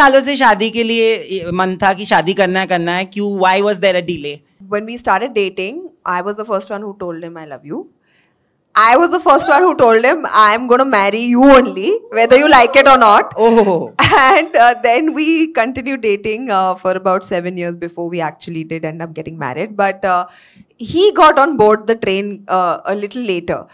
सालों से शादी के लिए मन था कि शादी करना है करना है क्यों why was there a delay when we started dating I was the first one who told him I love you I was the first one who told him, I'm going to marry you only, whether you like it or not. Oh. And uh, then we continued dating uh, for about seven years before we actually did end up getting married. But uh, he got on board the train a little later.